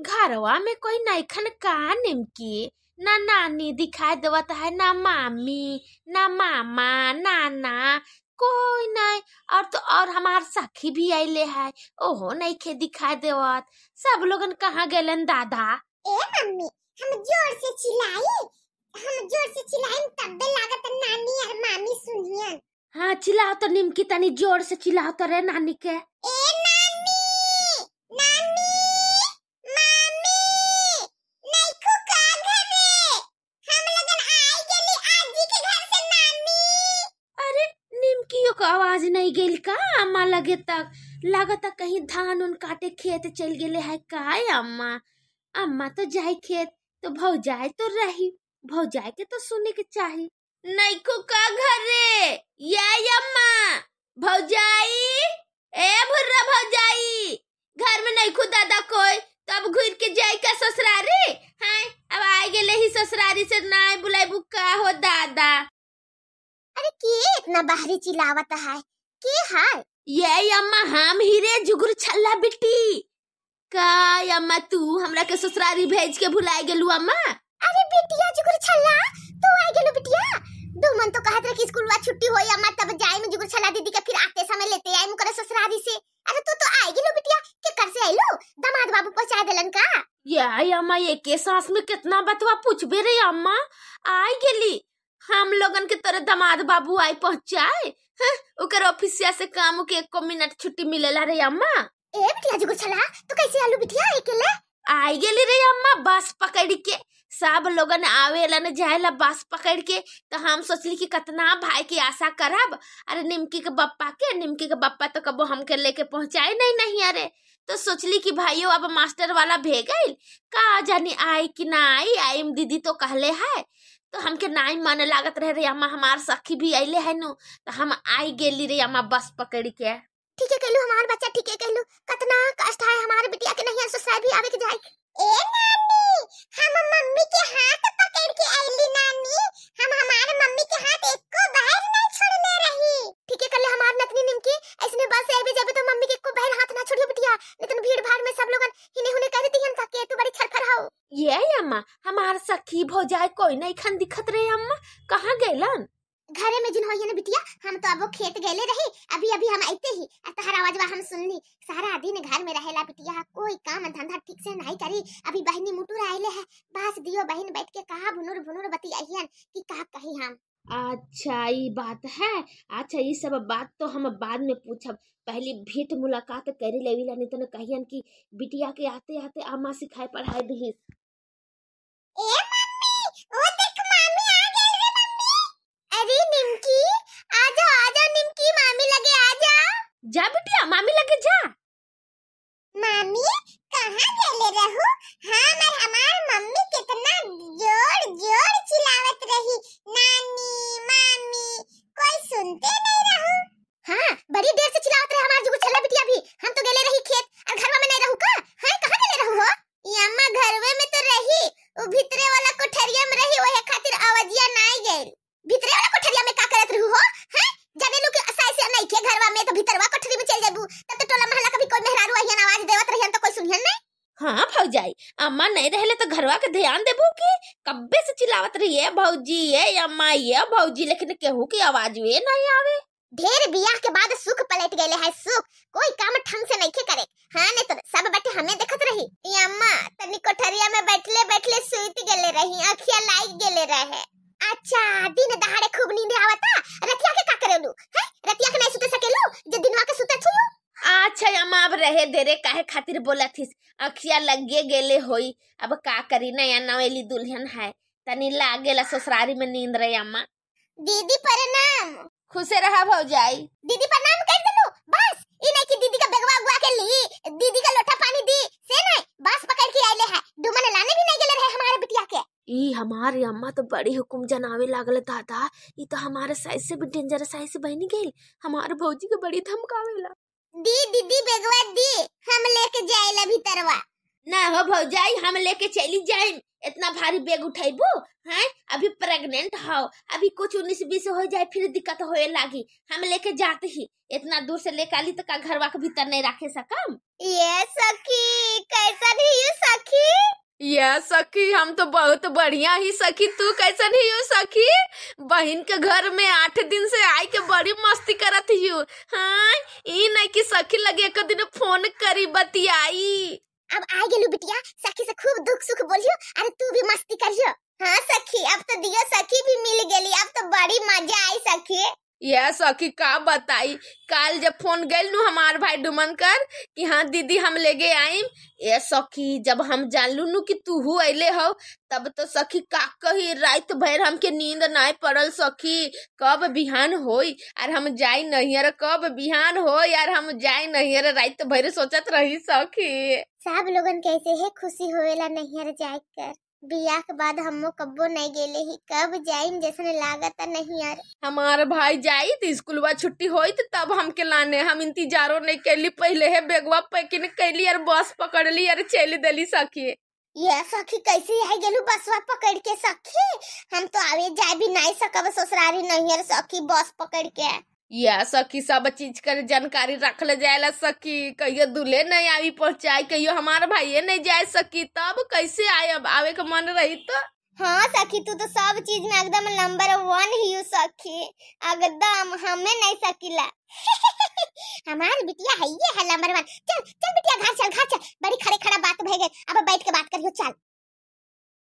घरवा में कोई नैखन का निमकी ना नानी दिखाई देवत है ना मामी ना मामा नाना कोई नहीं और तो और हमार सखी भी अले है ओहो नहीं खे दिखाई देवत सब लोगन कहाँ गए दादा ए मम्मी हम जोर से चिल्लाई हम जोर से चिल्लाई तब अम्मा चिल्लाओ तो निमकी तनी जोर से चिल्लाओ तो रे नानी के ए नानी नानी मामी का घर हम आजी के घर से नानी अरे निमकियो को आवाज नहीं गेल का अम्मा लगे तक लगा तक कहीं धान उन काटे खेत चल गेले है काय अम्मा अम्मा तो जाए खेत तो भौजाई तो रही भौजाई के तो सुने के चाहिए नैको का घर या यम्मा भौजाई ए भुर्रा भौजाई घर में नैको दादा कोई तब घुर के जाई का ससुरारी हाँ, अब आ गेले ही ससुरारी से ना बुलाई का हो दादा अरे की इतना बाहरी चिल्लावत है की हाल ये अम्मा हम हीरे जुगुर छल्ला बिट्टी का अम्मा तू हमरा के ससुरारी भेज के भुलाई गेलू अम्मा अरे बिटिया जुगुर छल्ला तू आ गेलू बिटिया मन तो कहत रही स्कूल वा छुट्टी होई अम्मा तब जाए में जुगुर छला दीदी के फिर आते समय लेते आई मुकर ससुरारी से अरे तू तो, तो आएगी लो बिटिया के कर से आई लो दामाद बाबू पहुंचा देलन का ये आई अम्मा ये के सास में कितना बतवा पूछबे रे अम्मा आई गेली हम लोगन के तरह दामाद बाबू आई पहुंचाए ओकर ऑफिसिया से काम के 1 मिनट छुट्टी मिलेला रे अम्मा ए बिटिया जुगुर छला तू तो कैसे आलू बिटिया अकेले आई गेली रे अम्मा बस पकड़ के सब लोगन आवेला न जायला बस पकड़ के तो हम सोचली कि कतना भाई की आशा करब अरे निमकी के बप्पा के निमकी के बप्पा तो कबो हमके लेके पहुंचाए नहीं नहीं अरे तो सोचली कि भाइयों अब मास्टर वाला भे गई का जानी आई कि ना आई आई दीदी तो कहले है तो हमके नाई मन लागत रहे रे अम्मा हमार सखी भी अले है नु तो हम आई गेली रे अम्मा बस पकड़ के ठीक है कलू हमार बच्चा की भो जाए कोई नहीं खन दिखत रहे अम्मा कहाँ गए गैलन घरे में जिन होइए ना बिटिया हम तो अब खेत गए रहे अभी अभी हम आते ही आवाज तो आवाजवा हम सुन ली सारा आदि ने घर में रहेला बिटिया कोई काम धंधा ठीक से नहीं करी अभी बहनी मुटू आये है बस दियो बहन बैठ के कहा भुनुर भुनुर बतियान कि का कही हम अच्छा ये बात है अच्छा ये सब बात तो हम बाद में पूछब पहले भेंट मुलाकात करे लेवी नहीं तो न कहियन कि बिटिया के आते आते अम्मा सिखाए पढ़ाए दीस कहाँ चले रहू हमर हाँ, हमार मम्मी कितना जोर जोर चिल्लावत रही नानी मामी कोई सुनते नहीं रहू हाँ बड़ी देर से चिल्लावत रहे हमार जुगु छल्ला बिटिया भी हम तो गेले रही खेत और घरवा में नहीं रहू का हाय कहाँ गेले रहू हो यम्मा घरवे में तो रही वो भीतरे वाला कोठरिया में रही ओहे खातिर आवाजिया नहीं गेल भीतरे वाला कोठरिया में का करत रहू हो हैं हाँ, जाने नु के असाई से नहीं के घरवा में तो भीतरवा कोठरी में चल जाबू तो हाँ भौजाई अम्मा नहीं रहले तो घरवा के ध्यान देबू की कब्बे से चिल्लावत रही है भौजी ये अम्मा ये भौजी लेकिन केहू की आवाज वे नहीं आवे ढेर बियाह के बाद सुख पलट गए है सुख कोई काम ढंग से नहीं करे हाँ ने तो सब बैठे हमें देखत रही अम्मा तनी तो कोठरिया में बैठले बैठले सुत गेले रही अखिया लाइक गेले रहे अच्छा दिन दहाड़े खूब नींद आवता रतिया के का करेलू हैं रतिया के नहीं सुते सकेलू जे दिनवा के सुते अच्छा अम्मा अब रहे देरे काहे खातिर बोला थी अखिया लगे गेले होई अब का करी नया नवेली दुल्हन है तनी लागे ला ससुरारी में नींद रहे अम्मा दीदी प्रणाम खुशे रहा भौजाई दीदी प्रणाम कर देलु बस ई नहीं कि दीदी का बेगवा बुआ के ली दीदी का लोटा पानी दी से नहीं बस पकड़ के आइले है दुमन लाने भी नहीं गेले रहे हमारे बिटिया के ई हमारे अम्मा तो बड़ी हुकुम जनावे लागल दादा ई तो हमारे साइज से भी डेंजरस साइज से बहनी गेल हमारे भौजी के बड़ी धमकावेला दी दीदी बेगवा दी हम लेके जाए अभी तरवा ना हो भौजाई हम लेके चली जाए इतना भारी बैग उठाइबो हैं अभी प्रेग्नेंट हो अभी कुछ उन्नीस बीस हो जाए फिर दिक्कत होए लागी हम लेके जाते ही इतना दूर से लेके आली तो का घरवा के भीतर नहीं रखे सकम ये सखी कैसा नहीं यू सखी या सखी हम तो बहुत बढ़िया ही सखी तू कैसे नहीं हो सखी बहन के घर में आठ दिन से आई के बड़ी मस्ती करत हूँ हाँ ये नहीं कि सखी लगे एक दिन फोन करी बतियाई अब आ गेलू बिटिया सखी से खूब दुख सुख बोलियो अरे तू भी मस्ती करियो हाँ सखी अब तो दियो सखी भी मिल गेली अब तो बड़ी मजा आई सखी यह सखी का बताई कल जब फोन गल नू हमार भाई डुमन कर कि हाँ दीदी हम ले गए ये सखी जब हम जान लू नू कि तू अले हो तब तो सखी का कही रात भर हमके नींद ना पड़ल सखी कब बिहान हो यार हम जाए नहीं कब बिहान हो यार हम जाए नहीं रात भर सोचत रही सखी सब लोगन कैसे है खुशी होवेला नहीं जाए कर बिया के बाद हम कब्बो नहीं गेले ही कब जाइम जैसा लागत नहीं यार हमारे भाई जाई तो स्कूलवा छुट्टी हो तब हम के लाने हम इंतजारो नहीं कैली पहले है बेगवा पैकिंग कैली यार बस पकड़ ली यार चली दिली सखी ये सखी कैसे है गेलु बसवा पकड़ के सखी हम तो आवे जा भी नहीं सकब ससुरारी नहीं यार सखी बस पकड़ के या सखी सब चीज कर जानकारी रख ले जाएला सखी कहियो दूल्हे नहीं आवी पहुंचाए कहियो हमारे भाई नहीं जाए सखी तब कैसे आए अब आवे का मन रही तो हाँ सखी तू तो सब चीज में एकदम नंबर वन ही हो सखी एकदम हमें नहीं सकीला हमारी बिटिया है ये है नंबर वन चल चल बिटिया घर चल घर चल बड़ी खड़े खड़ा बात भय गई अब बैठ के बात करियो चल